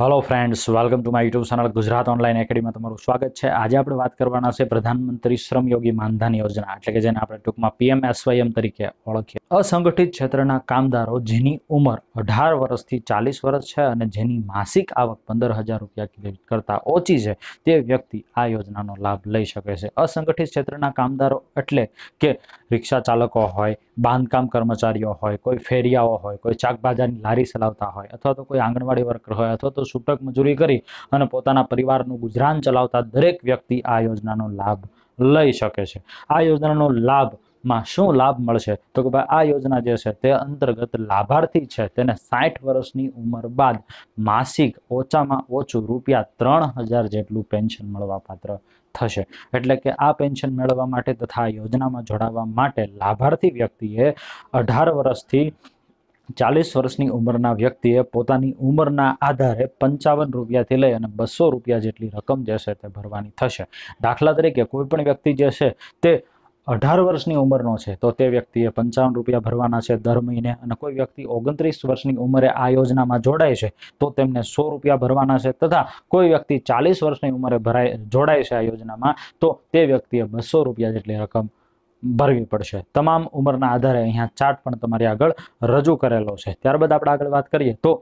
hello friends welcome to my YouTube channel Gujarat online એકેડમીમાં તમારું સ્વાગત છે આજે આપણે વાત કરવાના છે પ્રધાનમંત્રી શ્રમયોગી માનધન યોજના એટલે કે જેને આપણે ટૂંકમાં પીએમએસવાયએમ તરીકે ઓળખીએ અસંગઠિત ક્ષેત્રના કામદારો જેની ઉંમર અઢાર વર્ષથી ચાલીસ વર્ષ છે અને જેની માસિક આવક પંદર હજાર રૂપિયા કરતાં ઓછી છે તે વ્યક્તિ આ યોજનાનો લાભ લઈ શકે છે અસંગઠિત ક્ષેત્રના કામદારો એટલે કે રિક્ષા ચાલકો હોય બાંધકામ કર્મચારીઓ હોય કોઈ ફેરિયાઓ હોય કોઈ શાકભાજાની લારી ચલાવતા હોય અથવા તો કોઈ આંગણવાડી વર્કર હોય અથવા તો છૂટક મજૂરી કરી અને પોતાના પરિવારનું ગુજરાન ચલાવતા દરેક વ્યક્તિ આ યોજનાનો લાભ લઈ શકે છે આ યોજનાનો લાભ માં શું લાભ મળશે તો કે ભાઈ આ યોજના જે છે તે અંતર્ગત લાભાર્થી છે તેને સાઠ વર્ષની ઉંમર બાદ માસિક ઓછામાં ઓછું રૂપિયા ત્રણ હજાર જેટલું પેન્શન મળવા પાત્ર થશે એટલે કે આ પેન્શન મેળવવા માટે તથા આ યોજનામાં જોડાવા માટે લાભાર્થી વ્યક્તિએ અઢાર વર્ષથી ચાલીસ વર્ષની ઉંમરના વ્યક્તિએ પોતાની ઉંમરના આધારે પંચાવન રૂપિયાથી લઈ અને બસો રૂપિયા જેટલી રકમ જે છે તે ભરવાની થશે દાખલા તરીકે કોઈ પણ વ્યક્તિ જે છે તે અઢાર વર્ષની ઉંમરનો છે તો તે વ્યક્તિએ પંચાવન રૂપિયા ભરવાના છે દર મહિને અને કોઈ વ્યક્તિ ઓગણત્રીસ વર્ષની ઉંમરે આ યોજનામાં જોડાય છે તો તેમને સો રૂપિયા ભરવાના છે તથા કોઈ વ્યક્તિ ચાલીસ વર્ષની ઉંમરે ભરાય જોડાય છે આ યોજનામાં તો તે વ્યક્તિએ બસો રૂપિયા જેટલી રકમ ભરવી પડશે તમામ ઉંમરના આધારે અહીંયા ચાર્ટ પણ તમારી આગળ રજૂ કરેલો છે ત્યારબાદ આપણે આગળ વાત કરીએ તો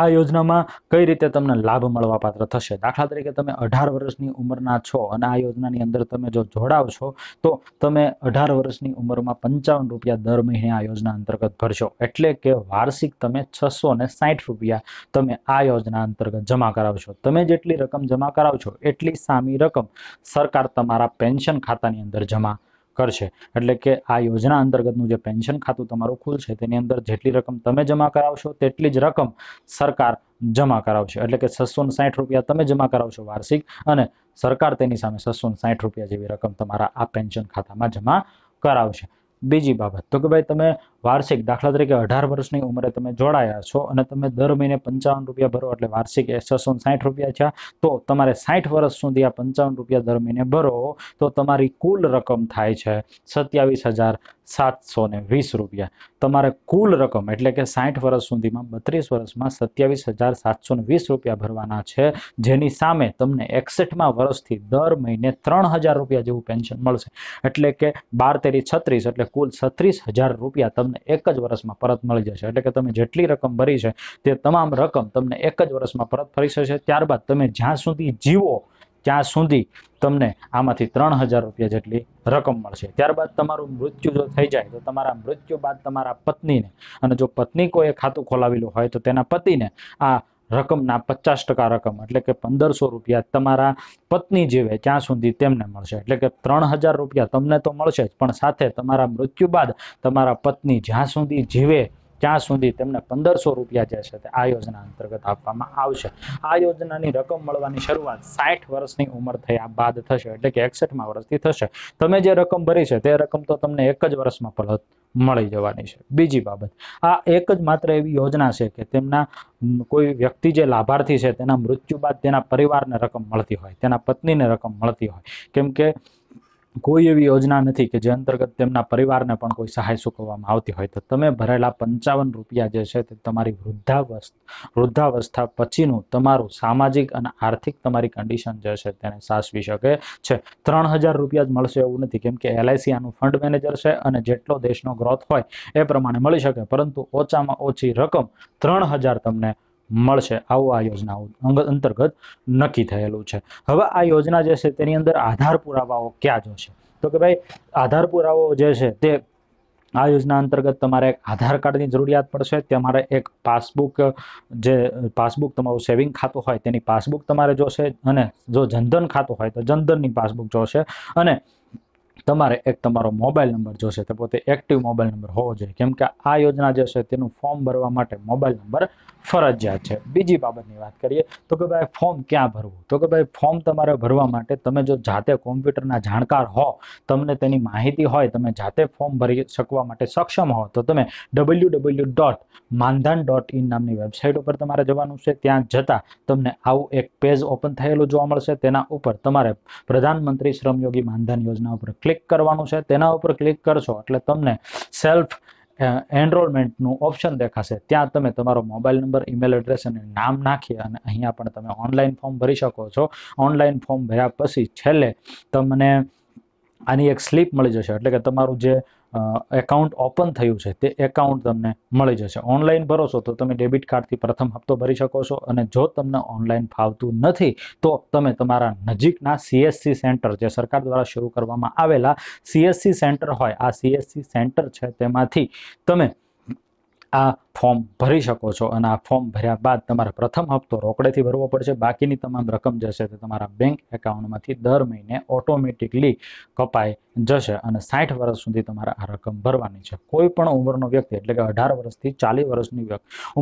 આ યોજનામાં કઈ રીતે તમને લાભ મળવાપાત્ર થશે દાખલા તરીકે તમે અઢાર વર્ષની ઉંમરના છો અને આ યોજનાની અંદર તમે જો જોડાવ છો તો તમે અઢાર વર્ષની ઉંમરમાં પંચાવન રૂપિયા દર મહિને આ યોજના અંતર્ગત ભરશો એટલે કે વાર્ષિક તમે છસો ને સાઠ રૂપિયા તમે આ યોજના અંતર્ગત જમા કરાવશો તમે જેટલી રકમ જમા કરાવશો એટલી સામી રકમ સરકાર તમારા પેન્શન ખાતાની અંદર જમા કરશે એટલે કે આ યોજના અંતર્ગતનું જે પેન્શન ખાતું તમારું ખુલશે તેની અંદર જેટલી રકમ તમે જમા કરાવશો તેટલી જ રકમ સરકાર જમા કરાવશે એટલે કે છસો સાઠ રૂપિયા તમે જમા કરાવશો વાર્ષિક અને સરકાર તેની સામે છસો સાઠ રૂપિયા જેવી રકમ તમારા આ પેન્શન ખાતામાં જમા કરાવશે બીજી બાબત તો કે ભાઈ તમે વાર્ષિક દાખલા તરીકે અઢાર વર્ષની ઉંમરે તમે જોડાયા છો અને તમે દર મહિને પંચાવન રૂપિયા ભરો એટલે વાર્ષિક છસો સાઠ રૂપિયા છે તો તમારે સાઠ વર્ષ સુધી આ પંચાવન રૂપિયા દર મહિને ભરો તો તમારી કુલ રકમ થાય છે સત્યાવીસ હજાર સાતસો વીસ રૂપિયા તમારે કુલ રકમ એટલે કે સાઠ વર્ષ સુધીમાં બત્રીસ વર્ષમાં સત્યાવીસ હજાર સાતસો વીસ રૂપિયા ભરવાના છે જેની સામે તમને એકસઠમાં વર્ષથી દર મહિને ત્રણ હજાર રૂપિયા જેવું પેન્શન મળશે એટલે કે બાર તેરી છત્રીસ એટલે કુલ છત્રીસ હજાર રૂપિયા તમને એક જ વર્ષમાં પરત મળી જશે એટલે કે તમે જેટલી રકમ ભરી છે તે તમામ રકમ તમને એક જ વર્ષમાં પરત ફરી જશે ત્યારબાદ તમે જ્યાં સુધી જીવો ત્યાં સુધી તમને આમાંથી ત્રણ હજાર રૂપિયા જેટલી રકમ મળશે ત્યારબાદ તમારું મૃત્યુ જો થઈ જાય તો તમારા મૃત્યુ બાદ તમારા પત્નીને અને જો પત્ની કોઈએ ખાતું ખોલાવેલું હોય તો તેના પતિને આ રકમના પચાસ ટકા રકમ એટલે કે પંદરસો રૂપિયા તમારા પત્ની જીવે ત્યાં સુધી તેમને મળશે એટલે કે ત્રણ હજાર રૂપિયા તમને તો મળશે જ પણ સાથે તમારા મૃત્યુ બાદ તમારા પત્ની જ્યાં સુધી જીવે જ્યાં સુધી તેમને પંદરસો રૂપિયા જે છે તે આ યોજના અંતર્ગત આપવામાં આવશે આ યોજનાની રકમ મળવાની શરૂઆત સાઠ વર્ષની ઉંમર થયા બાદ થશે એટલે કે એકસઠમાં વર્ષથી થશે તમે જે રકમ ભરી છે તે રકમ તો તમને એક જ વર્ષમાં પરત મળી જવાની છે બીજી બાબત આ એક જ માત્ર એવી યોજના છે કે તેમના કોઈ વ્યક્તિ જે લાભાર્થી છે તેના મૃત્યુ બાદ તેના પરિવારને રકમ મળતી હોય તેના પત્નીને રકમ મળતી હોય કેમ કે કોઈ એવી યોજના નથી કે જે અંતર્ગત તેમના પરિવારને પણ કોઈ સહાય ચૂકવવામાં આવતી હોય તો તમે ભરેલા પંચાવન રૂપિયા જે છે તે તમારી વૃદ્ધાવસ્થા વૃદ્ધાવસ્થા પછીનું તમારું સામાજિક અને આર્થિક તમારી કન્ડિશન જે છે તેને સાચવી શકે છે ત્રણ હજાર રૂપિયા જ મળશે એવું નથી કેમ કે એલઆઈસી આનું ફંડ મેનેજર છે અને જેટલો દેશનો ગ્રોથ હોય એ પ્રમાણે મળી શકે પરંતુ ઓછામાં ઓછી રકમ ત્રણ હજાર તમને મળશે આવું આ યોજના અંતર્ગત નક્કી થયેલું છે હવે આ યોજના જે છે તેની અંદર આધાર પુરાવાઓ ક્યાં જોશે તો કે ભાઈ આધાર પુરાવો જે છે તે આ યોજના અંતર્ગત તમારે એક આધાર કાર્ડની જરૂરિયાત પડશે તમારે એક પાસબુક જે પાસબુક તમારું સેવિંગ ખાતું હોય તેની પાસબુક તમારે જોશે અને જો જનધન ખાતું હોય તો જનધનની પાસબુક જોશે અને તમારે એક તમારો મોબાઈલ નંબર જોશે તે પોતે એક્ટિવ મોબાઈલ નંબર હોવો જોઈએ કેમ કે આ યોજના જે છે તેનું ફોર્મ ભરવા માટે મોબાઈલ નંબર ફરજિયાત છે બીજી બાબતની વાત કરીએ તો કે ભાઈ ફોર્મ ક્યાં ભરવું તો કે ભાઈ ફોર્મ તમારે ભરવા માટે તમે જો જાતે કોમ્પ્યુટરના જાણકાર હો તમને તેની માહિતી હોય તમે જાતે ફોર્મ ભરી શકવા માટે સક્ષમ હો તો તમે W W dot Maandhan dot in નામની વેબસાઇટ ઉપર તમારે જવાનું છે ત્યાં જતાં તમને આવું એક પેજ ઓપન થયેલું જોવા મળશે તેના ઉપર તમારે પ્રધાનમંત્રી શ્રમયોગી માનધન યોજના ઉપર ક્લિક ક્લિક કરવાનું છે તેના ઉપર ક્લિક કરશો એટલે તમને સેલ્ફ એનરોલમેન્ટનું ઓપ્શન દેખાશે ત્યાં તમે તમારો મોબાઈલ નંબર ઈમેલ એડ્રેસ અને નામ નાખી અને અહીંયા પણ તમે ઓનલાઈન ફોર્મ ભરી શકો છો ઓનલાઈન ફોર્મ ભર્યા પછી છેલ્લે તમને આની એક સ્લીપ મળી જશે એટલે કે તમારું જે એકાઉન્ટ ઓપન થયું છે તે એકાઉન્ટ તમને મળી જશે ઓનલાઈન ભરો છો તો તમે ડેબિટ કાર્ડથી પ્રથમ હપ્તો ભરી શકો છો અને જો તમને ઓનલાઈન ફાવતું નથી તો તમે તમારા નજીકના સીએસસી સેન્ટર જે સરકાર દ્વારા શરૂ કરવામાં આવેલા સીએસસી સેન્ટર હોય આ સીએસસી સેન્ટર છે તેમાંથી તમે આ ફોર્મ ભરી શકો છો અને આ ફોર્મ ભર્યા બાદ તમારે પ્રથમ હપ્તો રોકડેથી ભરવો પડશે બાકીની તમામ રકમ જે તે તમારા બેંક એકાઉન્ટમાંથી દર મહિને ઓટોમેટિકલી કપાઈ જશે અને સાઠ વર્ષ સુધી તમારે આ રકમ ભરવાની છે કોઈ પણ ઉંમરનો વ્યક્તિ એટલે કે અઢાર વર્ષથી ચાલીસ વર્ષની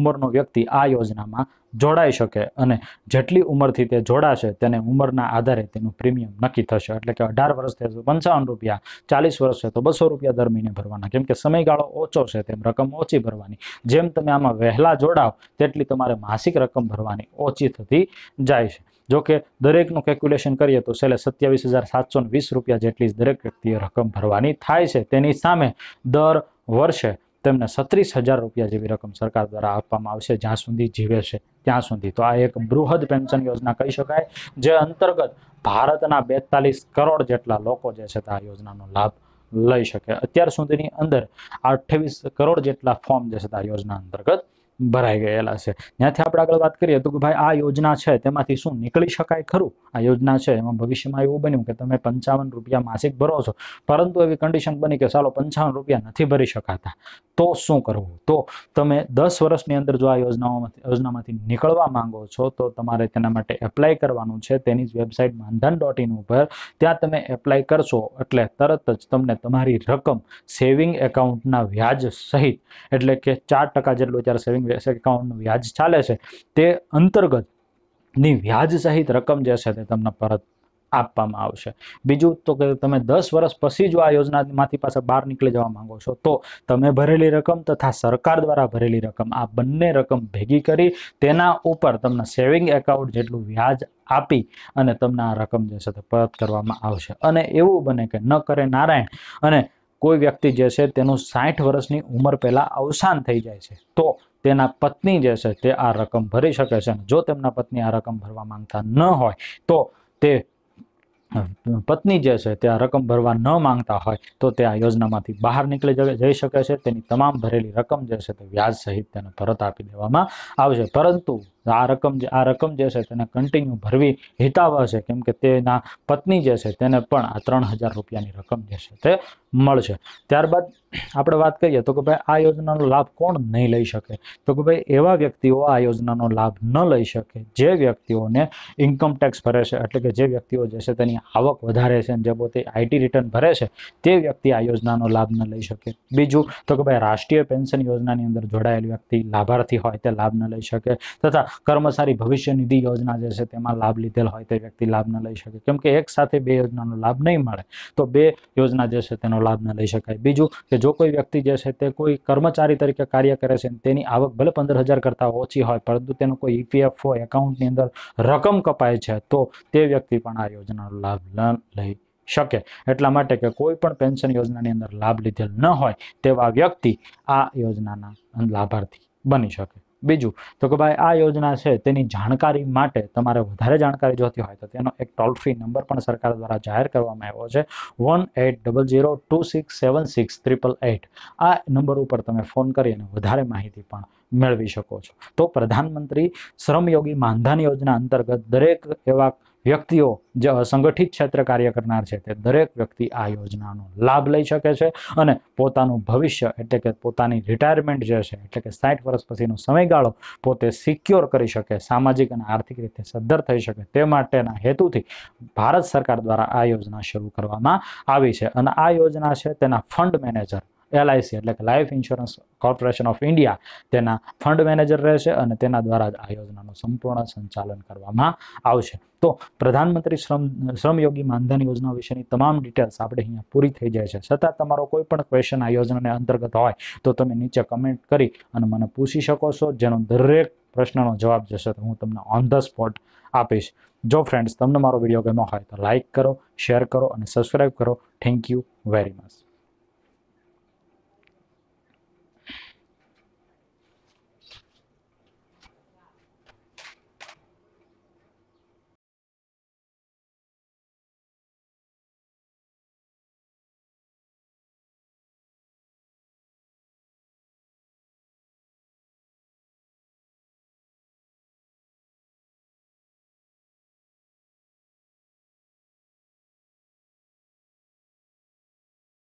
ઉંમરનો વ્યક્તિ આ યોજનામાં જોડાઈ શકે અને જેટલી ઉંમરથી તે જોડાશે તેને ઉંમરના આધારે તેનું પ્રીમિયમ નક્કી થશે એટલે કે અઢાર વર્ષ છે પંચાવન રૂપિયા ચાલીસ વર્ષ છે તો બસો રૂપિયા દર મહિને ભરવાના કેમ કે સમયગાળો ઓછો છે તેમ રકમ ઓછી ભરવાની જે જેમ તમે આમાં વહેલા જોડાવ તેટલી તમારે માસિક રકમ ભરવાની ઓછી થતી જાય છે જો કે દરેકનું કેલ્ક્યુલેશન કરીએ તો છેલ્લે સત્યાવીસ હજાર સાતસો વીસ રૂપિયા જેટલી દરેક વ્યક્તિએ રકમ ભરવાની થાય છે તેની સામે દર વર્ષે તેમને છત્રીસ હજાર રૂપિયા જેવી રકમ સરકાર દ્વારા આપવામાં આવશે જ્યાં સુધી જીવે છે ત્યાં સુધી તો આ એક બૃહદ પેન્શન યોજના કહી શકાય જે અંતર્ગત ભારતના બેતાલીસ કરોડ જેટલા લોકો જે છે આ યોજનાનો લાભ લઈ શકે અત્યાર સુધીની અંદર આ અઠ્યાવીસ કરોડ જેટલા ફોર્મ જશે આ યોજના અંતર્ગત ભરાઈ ગયેલા છે ત્યાંથી આપણે આગળ વાત કરીએ તો કે ભાઈ આ યોજના છે તેમાંથી શું નીકળી શકાય ખરું આ યોજના છે એમાં ભવિષ્યમાં એવું બન્યું કે તમે પંચાવન રૂપિયા માસિક ભરો છો પરંતુ એવી કન્ડિશન બની કે ચાલો પંચાવન રૂપિયા નથી ભરી શકાતા તો શું કરવું તો તમે દસ વર્ષની અંદર જો આ યોજનાઓમાંથી યોજનામાંથી નીકળવા માંગો છો તો તમારે તેના માટે એપ્લાય કરવાનું છે તેની જ વેબસાઇટ માનધન ડોટ ઇન ઉપર ત્યાં તમે એપ્લાય કરશો એટલે તરત જ તમને તમારી રકમ સેવિંગ એકાઉન્ટના વ્યાજ સહિત એટલે કે ચાર ટકા જેટલું અત્યારે સેવિંગ એકાઉન્ટનું વ્યાજ ચાલે છે તે અંતર્ગત ની વ્યાજ સહિત રકમ જે છે તે તમને પરત આપવામાં આવશે બીજું તો કે તમે દસ વર્ષ પછી જો આ યોજનામાંથી પાછા બહાર નીકળી જવા માંગો છો તો તમે ભરેલી રકમ તથા સરકાર દ્વારા ભરેલી રકમ આ બંને રકમ ભેગી કરી તેના ઉપર તમને સેવિંગ એકાઉન્ટ જેટલું વ્યાજ આપી અને તમને આ રકમ જે છે તે પરત કરવામાં આવશે અને એવું બને કે ન કરે નારાયણ અને કોઈ વ્યક્તિ જે છે તેનું સાઠ વર્ષની ઉંમર પહેલાં અવસાન થઈ જાય છે તો તેના પત્ની જે છે તે આ રકમ ભરી શકે છે જો તેમના પત્ની આ રકમ ભરવા માંગતા ન હોય તો તે પત્ની જે છે તે આ રકમ ભરવા ન માંગતા હોય તો તે આ યોજનામાંથી બહાર નીકળી જઈ શકે છે તેની તમામ ભરેલી રકમ જે છે તે વ્યાજ સહિત તેને પરત આપી દેવામાં આવશે પરંતુ આ રકમ જે આ રકમ જે છે તેને કન્ટિન્યુ ભરવી હિતાવહ છે કેમ કે તેના પત્ની જે છે તેને પણ આ ત્રણ હજાર રૂપિયાની રકમ જે છે તે મળશે ત્યારબાદ આપણે વાત કરીએ તો કે ભાઈ આ યોજનાનો લાભ કોણ નહીં લઈ શકે તો કે ભાઈ એવા વ્યક્તિઓ આ યોજનાનો લાભ ન લઈ શકે જે વ્યક્તિઓને ઇન્કમ ટેક્સ ભરે છે એટલે કે જે વ્યક્તિઓ જે છે તેની આવક વધારે છે અને જે પોતે આઈટી રિટર્ન ભરે છે તે વ્યક્તિ આ યોજનાનો લાભ ન લઈ શકે બીજું તો કે ભાઈ રાષ્ટ્રીય પેન્શન યોજનાની અંદર જોડાયેલ વ્યક્તિ લાભાર્થી હોય તે લાભ ન લઈ શકે તથા કર્મચારી ભવિષ્ય નિધિ યોજના જે છે તેમાં લાભ લીધેલ હોય તે વ્યક્તિ લાભ ન લઈ શકે કેમ કે એક સાથે બે યોજનાનો લાભ નહીં મળે તો બે યોજના જે છે તેનો લાભ ન લઈ શકાય બીજું કે જો કોઈ વ્યક્તિ જે છે તે કોઈ કર્મચારી તરીકે કાર્ય કરે છે તેની આવક ભલે પંદર હજાર કરતાં ઓછી હોય પરંતુ તેનો કોઈ ઈપીએફ e એકાઉન્ટની અંદર રકમ કપાય છે તો તે વ્યક્તિ પણ આ યોજનાનો લાભ ન લઈ શકે એટલા માટે કે કોઈ પણ પેન્શન યોજનાની અંદર લાભ લીધેલ ન હોય તેવા વ્યક્તિ આ યોજનાના લાભાર્થી બની શકે બીજું તો કે ભાઈ આ યોજના છે તેની જાણકારી માટે તમારે વધારે જાણકારી જોતી હોય તો તેનો એક ટોલ ફ્રી નંબર પણ સરકાર દ્વારા જાહેર કરવામાં આવ્યો છે one eight double zero two six seven six triple eight આ નંબર ઉપર તમે ફોન કરી અને વધારે માહિતી પણ મેળવી શકો છો તો પ્રધાનમંત્રી શ્રમયોગી માનધન યોજના અંતર્ગત દરેક એવા વ્યક્તિઓ જે અસંગઠિત ક્ષેત્ર કાર્ય કરનાર છે તે દરેક વ્યક્તિ આ યોજનાનો લાભ લઈ શકે છે અને પોતાનું ભવિષ્ય એટલે કે પોતાની રિટાયરમેન્ટ જે છે એટલે કે સાઠ વર્ષ પછીનો સમયગાળો પોતે સિક્યોર કરી શકે સામાજિક અને આર્થિક રીતે સદ્ધર થઈ શકે તે માટેના હેતુથી ભારત સરકાર દ્વારા આ યોજના શરૂ કરવામાં આવી છે અને આ યોજના છે તેના ફંડ મેનેજર એલઆઈસી એટલે કે life insurance corporation of India તેના ફંડ મેનેજર રહેશે અને તેના દ્વારા જ આ યોજનાનું સંપૂર્ણ સંચાલન કરવામાં આવશે તો પ્રધાનમંત્રી શ્રમ શ્રમયોગી માનધન યોજના વિશેની તમામ ડિટેલ્સ આપણે અહીંયા પૂરી થઈ જાય છે છતાં તમારો કોઈ પણ ક્વેશ્ચન આ યોજનાને અંતર્ગત હોય તો તમે નીચે કમેન્ટ કરી અને મને પૂછી શકો છો જેનો દરેક પ્રશ્નનો જવાબ જશે તો હું તમને ઓન ધ સ્પોટ આપીશ જો ફ્રેન્ડ્સ તમને મારો વિડીયો ગમ્યો હોય તો લાઇક કરો શેર કરો અને સબસ્ક્રાઈબ કરો થેન્ક યુ વેરી મચ